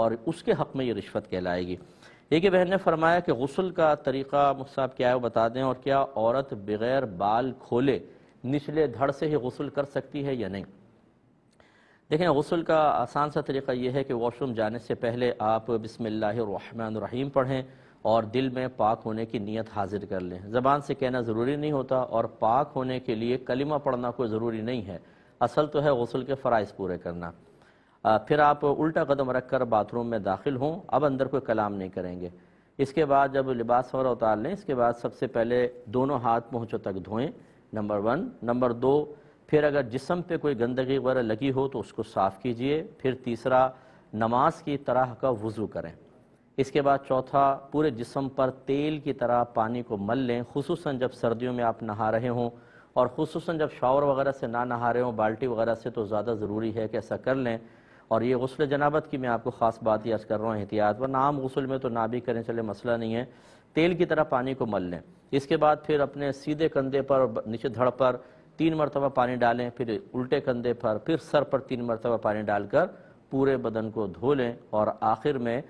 और उसके हक़ में ये रिश्वत कहलाएगी एक बहन ने फरमाया कि गसल का तरीक़ा मुसाब क्या है वो बता दें और क्या औरत बग़ैर बाल खोले निचले धड़ से ही गसल कर सकती है या नहीं देखें गसल का आसान सा तरीक़ा यह है कि वॉशरूम जाने से पहले आप बसमीम पढ़ें और दिल में पाक होने की नीयत हाजिर कर लें ज़बान से कहना ज़रूरी नहीं होता और पाक होने के लिए कलिमा पढ़ना कोई ज़रूरी नहीं है असल तो है गसल के फ़राइज़ पूरे करना फिर आप उल्टा कदम रख कर बाथरूम में दाखिल हों अब अंदर कोई कलाम नहीं करेंगे इसके बाद जब लिबास वगैरह उतार लें इसके बाद सबसे पहले दोनों हाथ पहुँचों तक धोएं नंबर वन नंबर दो फिर अगर जिसम पे कोई गंदगी वगैरह लगी हो तो उसको साफ़ कीजिए फिर तीसरा नमाज की तरह का वज़ू करें इसके बाद चौथा पूरे जिसम पर तेल की तरह पानी को मल लें खूस जब सर्दियों में आप नहा रहे हों और खसूस जब शावर वगैरह से ना नहा रहे हों बाल्टी वगैरह से तो ज़्यादा ज़रूरी है कि ऐसा कर लें और ये गसल जनाबत की मैं आपको ख़ास बात ही कर रहा हूँ एहतियात वरना आम गसल में तो ना भी करें चले मसला नहीं है तेल की तरह पानी को मल लें इसके बाद फिर अपने सीधे कंधे पर नीचे धड़ पर तीन मरतबा पानी डालें फिर उल्टे कंधे पर फिर सर पर तीन मरतबा पानी डालकर पूरे बदन को धो लें और आखिर में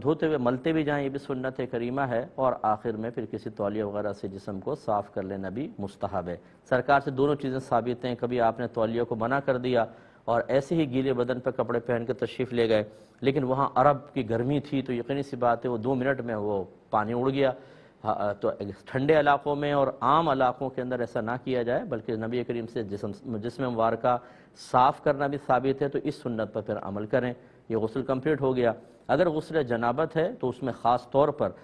धोते हुए मलते भी जाएं ये भी सुन्नत करीमा है और आखिर में फिर किसी तौलिया वगैरह से जिसम को साफ़ कर लेना भी मुस्तहब है सरकार से दोनों चीज़ें साबित हैं कभी आपने तौलिया को मना कर दिया और ऐसे ही गीले बदन पर कपड़े पहन के तशरीफ़ ले गए लेकिन वहाँ अरब की गर्मी थी तो यकीनी सी बात है वो दो मिनट में वो पानी उड़ गया हाँ, तो ठंडे इलाक़ों में और आम इलाक़ों के अंदर ऐसा ना किया जाए बल्कि नबी करीम से जिसम जिसम वार साफ़ करना भी साबित है तो इस सुन्नत पर फिर अमल करें ये गसल कम्प्लीट हो गया अगर गसल जनाबत है तो उसमें ख़ास तौर पर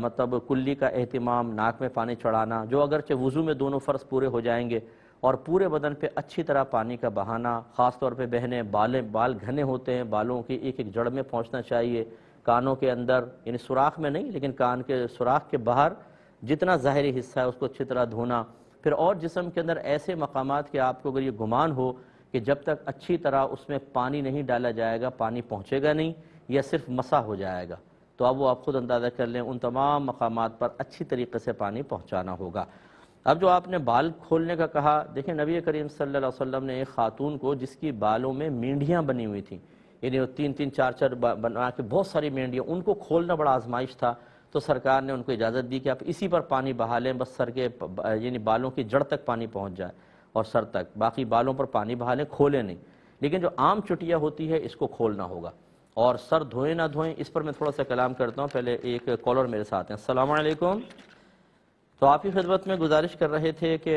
मतलब कुल्ली का अहतमाम नाक में पानी चढ़ाना जो अगरचे वज़ू में दोनों फ़र्ज़ पूरे हो जाएंगे और पूरे बदन पे अच्छी तरह पानी का बहाना ख़ास तौर पे बहने बाले बाल घने होते हैं बालों की एक एक जड़ में पहुंचना चाहिए कानों के अंदर यानी सुराख में नहीं लेकिन कान के सुराख के बाहर जितना ज़ाहरी हिस्सा है उसको अच्छी तरह धोना फिर और जिसम के अंदर ऐसे मकाम के आपको अगर ये गुमान हो कि जब तक अच्छी तरह उसमें पानी नहीं डाला जाएगा पानी पहुँचेगा नहीं या सिर्फ मसा हो जाएगा तो अब वो आप खुद अंदाज़ा कर लें उन तमाम मकाम पर अच्छी तरीके से पानी पहुँचाना होगा अब जो आपने बाल खोलने का कहा देखें नबी करीम सल्लल्लाहु अलैहि वसल्लम ने एक खातून को जिसकी बालों में मेंढियाँ बनी हुई थी यानी तीन तीन चार चार बना के बहुत सारी मेंढियाँ उनको खोलना बड़ा आजमाइश था तो सरकार ने उनको इजाज़त दी कि आप इसी पर पानी बहा लें बस सर के यानी बालों की जड़ तक पानी पहुँच जाए और सर तक बाकी बालों पर पानी बहा लें खोलें नहीं लेकिन जो आम चुटिया होती है इसको खोलना होगा और सर धोएं ना धोएं इस पर मैं थोड़ा सा कलाम करता हूँ पहले एक कॉलर मेरे साथ हैं अल्लाम तो आप ही खिदमत में गुजारिश कर रहे थे कि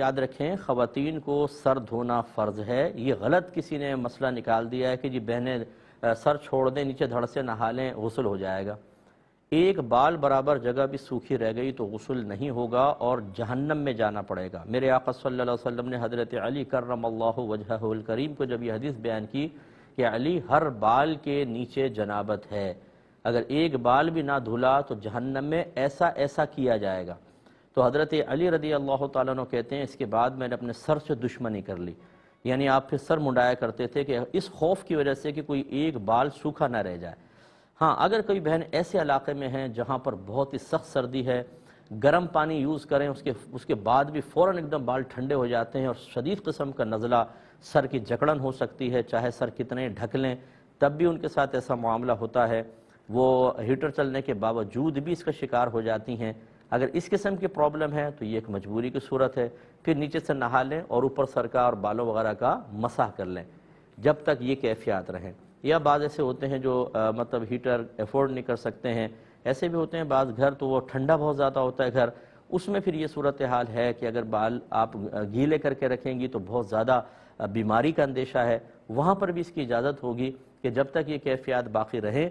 याद रखें ख़वान को सर धोना फ़र्ज़ है ये गलत किसी ने मसला निकाल दिया है कि जी बहनें सर छोड़ दें नीचे धड़ से नहा लें गसल हो जाएगा एक बाल बराबर जगह भी सूखी रह गई तो गसल नहीं होगा और जहन्नम में जाना पड़ेगा मेरे आका सल्लल्लाहु वसल्लम ने हज़रत अली करम वजहल करीम को जब यह हदीस बयान की कि अली हर बाल के नीचे जनाबत है अगर एक बाल भी ना धुला तो जहन्नम में ऐसा ऐसा किया जाएगा तो हज़रत अली रदी अल्लाह तु कहते हैं इसके बाद मैंने अपने सर से दुश्मनी कर ली यानी आप फिर सर मुंडाया करते थे कि इस खौफ की वजह से कि कोई एक बाल सूखा ना रह जाए हाँ अगर कोई बहन ऐसे इलाके में है जहाँ पर बहुत ही सख्त सर्दी है गर्म पानी यूज़ करें उसके उसके बाद भी फ़ौर एकदम बाल ठंडे हो जाते हैं और शदीद कस्म का नज़ला सर की जकड़न हो सकती है चाहे सर कितने ढक लें तब भी उनके साथ ऐसा मामला होता है वो हीटर चलने के बावजूद भी इसका शिकार हो जाती हैं अगर इस किस्म की प्रॉब्लम है तो ये एक मजबूरी की सूरत है फिर नीचे से नहा लें और ऊपर सर का और बालों वगैरह का मसाह कर लें जब तक ये कैफियात रहें या बाद ऐसे होते हैं जो आ, मतलब हीटर एफोर्ड नहीं कर सकते हैं ऐसे भी होते हैं बाद घर तो वो ठंडा बहुत ज़्यादा होता है घर उसमें फिर ये सूरत हाल है कि अगर बाल आप गीले करके रखेंगी तो बहुत ज़्यादा बीमारी का अंदेशा है वहाँ पर भी इसकी इजाज़त होगी कि जब तक ये कैफियात बाकी रहें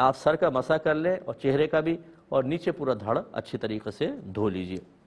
आप सर का मसा कर लें और चेहरे का भी और नीचे पूरा धड़ अच्छी तरीके से धो लीजिए